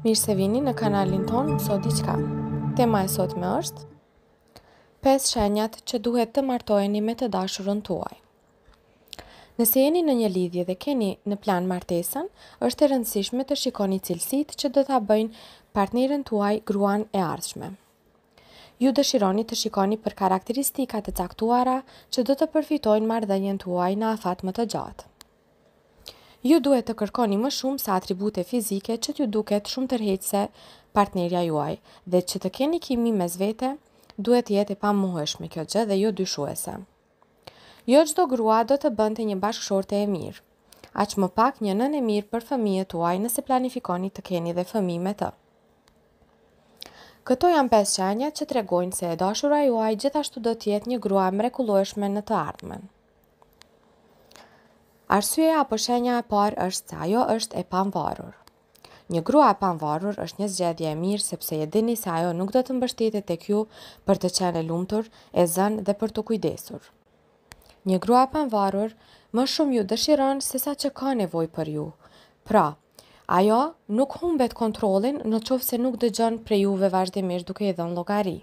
Mirë se vini në kanalin ton Sot Diçka. Tema e sot me është 5 shenjat që duhet të martojeni me të dashurën tuaj. Nëse jeni në një lidhje dhe keni në plan martesën, është e rëndësishme të shikoni cilësit që do të bëjnë partnerën tuaj gruan e ardhshme. Ju dëshironi të shikoni për karakteristikat e caktuara që do të përfitojnë mardhenjen tuaj në afat më të gjatë ju duhet të kërkoni më shumë sa atribute fizike që t'ju duket shumë tërheqse partnerja juaj dhe që të keni kimi mes vete duhet të jetë i pamuhueshme kjo gjë dhe jo dyshuese. Jo çdo grua do të bënte një bashkëshorte e mirë. që më pak një nën e mirë për fëmijët tuaj nëse planifikoni të keni dhe fëmijë me të. Këto janë pesë qenjat që tregojnë se e dashura juaj gjithashtu do të jetë një grua mrekullueshme në të ardhmen. Arsyeja apo shenja e parë është se ajo është e pamvarur. Një grua e pamvarur është një zgjedhje e mirë sepse e dini se ajo nuk do të mbështetet tek ju për të qenë e lumtur, e zënë dhe për të kujdesur. Një grua e pamvarur më shumë ju dëshiron se sa që ka nevojë për ju. Pra, ajo nuk humbet kontrollin në çoftë se nuk dëgjon për ju ve vazhdimisht duke i dhënë llogari.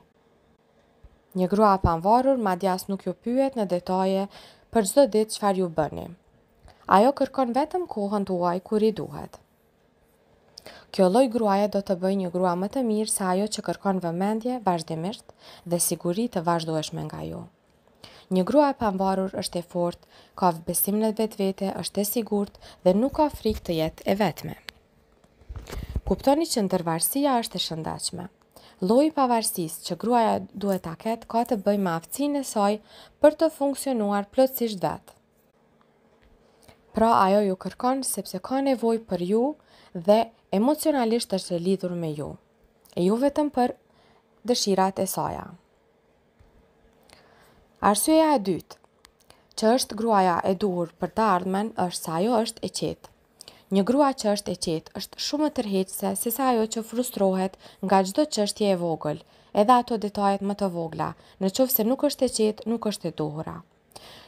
Një grua e pamvarur madje nuk ju pyet në detaje për çdo ditë çfarë ju bëni ajo kërkon vetëm kohën tuaj kur i duhet. Kjo lloj gruaje do të bëjë një grua më të mirë se ajo që kërkon vëmendje vazhdimisht dhe siguri të me nga ju. Një grua e pambarur është e fortë, ka besim në vetvete, është e sigurt dhe nuk ka frikë të jetë e vetme. Kuptoni që tërvarsia është e shëndachme. Loj pavarsis që gruaja duhet ta ketë ka të bëj me aftësin saj për të funksionuar plotësisht vetë. Pra ajo ju kërkon sepse ka nevoj për ju dhe emocionalisht është e lidhur me ju. E ju vetëm për dëshirat e saja. Arsyeja e dytë, që është gruaja e duhur për të ardhmen, është se ajo është e qetë. Një grua që është e qetë është shumë më tërheqëse se sa ajo që frustrohet nga gjdo qështje e vogël, edhe ato detajet më të vogla, në qovë se nuk është e qetë, nuk është e duhurra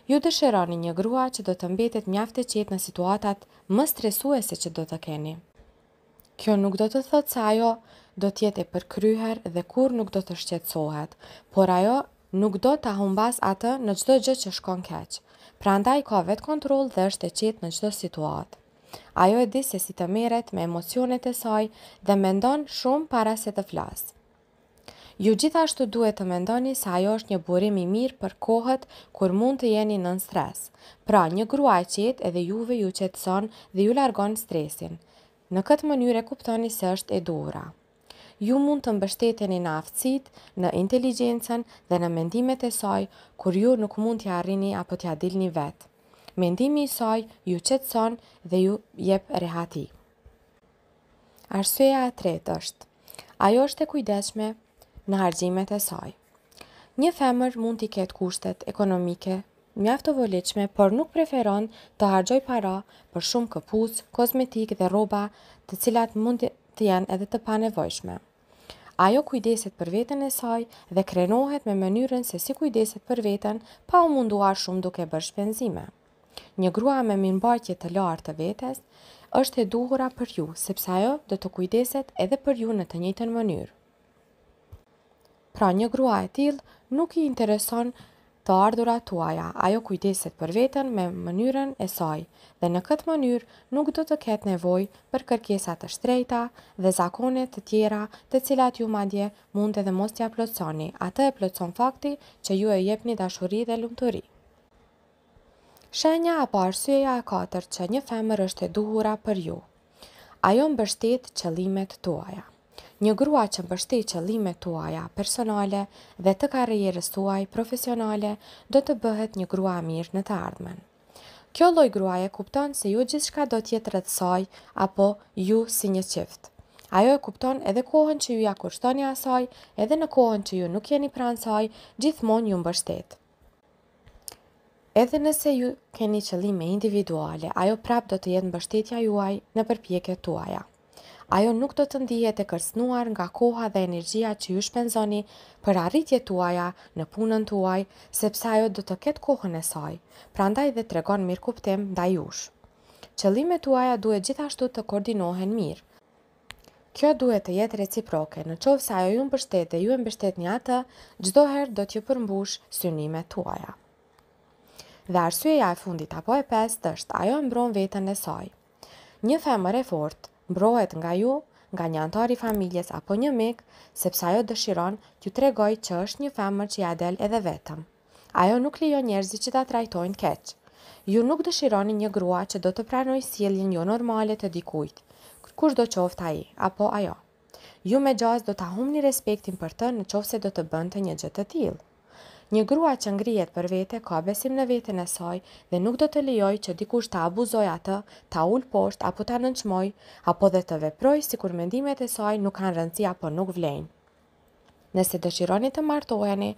ju të shëroni një grua që do të mbetet e qetë në situatat më stresuese që do të keni. Kjo nuk do të thotë se ajo do tjetë e përkryher dhe kur nuk do të shqetsohet, por ajo nuk do të ahumbas atë në gjdo gjë që shkon keqë. Pra ndaj ka vetë kontrol dhe është e qetë në gjdo situatë. Ajo e di se si të meret me emocionet e saj dhe me ndonë shumë para se të flasë. Ju gjithashtu duhet të mendoni se ajo është një burim i mirë për kohët kur mund të jeni nën stres. Pra, një gruaj qetë edhe juve ju qetëson dhe ju largon stresin. Në këtë mënyrë kuptoni se është e duhur. Ju mund të mbështeteni në aftësit, në inteligjencën dhe në mendimet e saj, kur ju nuk mund t'ja arrini apo t'ja dilni vetë. Mendimi i saj ju qetëson dhe ju jep rehati. Arsyeja e tretë është: Ajo është e kujdesshme në hargjimet e saj. Një femër mund t'i ketë kushtet ekonomike, mjaft të voliqme, por nuk preferon të hargjoj para për shumë këpuz, kozmetik dhe roba të cilat mund të janë edhe të panevojshme. Ajo kujdeset për veten e saj dhe krenohet me mënyrën se si kujdeset për veten pa u munduar shumë duke bërë shpenzime. Një grua me mirëmbajtje të lartë të vetes është e duhura për ju, sepse ajo do të kujdeset edhe për ju në të njëjtën mënyrë. Pra një grua e til nuk i intereson të ardhura tuaja, ajo kujdeset për veten me mënyrën e saj, dhe në këtë mënyrë nuk do të ketë nevoj për kërkesat të shtrejta dhe zakonet të tjera të cilat ju madje mund edhe mos t'ja plotsoni, atë e plocon fakti që ju e jepni dashuri dhe lumëturi. Shenja apo arsyeja e katër që një femër është e duhura për ju. Ajo mbështet qëllimet tuaja një grua që mbështi qëllime tuaja personale dhe të karrierës tuaj profesionale do të bëhet një grua mirë në të ardhmen. Kjo loj gruaje kupton se ju gjithka do tjetë rëtësaj apo ju si një qift. Ajo e kupton edhe kohën që ju ja kushtoni asaj, edhe në kohën që ju nuk jeni saj, gjithmon ju mbështet. Edhe nëse ju keni qëllime individuale, ajo prap do të jetë mbështetja juaj në përpjeket tuaja ajo nuk do të ndihet e kërcnuar nga koha dhe energjia që ju shpenzoni për arritje tuaja në punën tuaj, sepse ajo do të ketë kohën e saj, prandaj dhe tregon mirë kuptim nda jush. Qëllime tuaja duhet gjithashtu të koordinohen mirë. Kjo duhet të jetë reciproke, në qovë sa ajo ju më bështet dhe ju e më bështet një atë, gjdoherë do t'ju përmbush synime tuaja. Dhe arsyeja e fundit apo e pestë është ajo e mbron vetën e saj. Një femër e fortë, mbrohet nga ju, nga një antar i familjes apo një mik, sepse ajo dëshiron t'ju tregoj që është një femër që ja del edhe vetëm. Ajo nuk lejon njerëzi që ta trajtojnë keq. Ju nuk dëshironi një grua që do të pranojë sjelljen jo normale të dikujt, kush do qoftë ai apo ajo. Ju me gjas do ta humni respektin për të në nëse do të bënte një gjë të tillë. Një grua që ngrijet për vete ka besim në vetën e saj dhe nuk do të lijoj që dikush ta abuzoj atë, ta ul poshtë apo ta nënçmoj, apo dhe të veproj si kur mendimet e saj nuk kanë rëndësi apo nuk vlejnë. Nëse dëshironi të martoheni,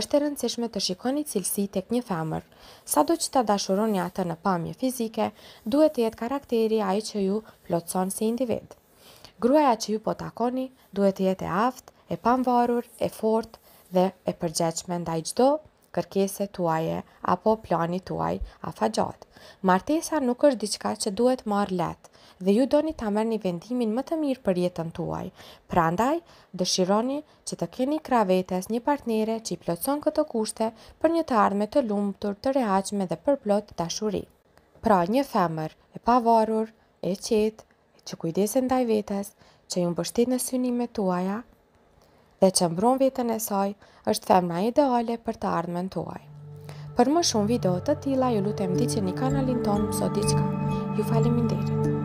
është e rëndësishme të shikoni cilësi tek një femër. Sa do që të dashuroni atë në pamje fizike, duhet të jetë karakteri a që ju plotëson si individ. Gruaja që ju po takoni, duhet të jetë e aftë, e pamvarur, e fortë, dhe e përgjeqme ndaj gjdo kërkese tuaje apo plani tuaj a fagjot. Martesa nuk është diçka që duhet marë letë dhe ju doni ta merë një vendimin më të mirë për jetën tuaj. Prandaj, dëshironi që të keni kravetes një partnere që i plotëson këto kushte për një të ardhme të lumëtur, të rehaqme dhe për plot të ashuri. Pra, një femër e pavarur, e qetë, që kujdesin ndaj vetës, që ju mbështit në synime tuaja, dhe që mbron vetën e saj është femna ideale për të ardhmen tuaj. Për më shumë video të tila, ju lutem di që një kanalin tonë mësot diqka. Ju falim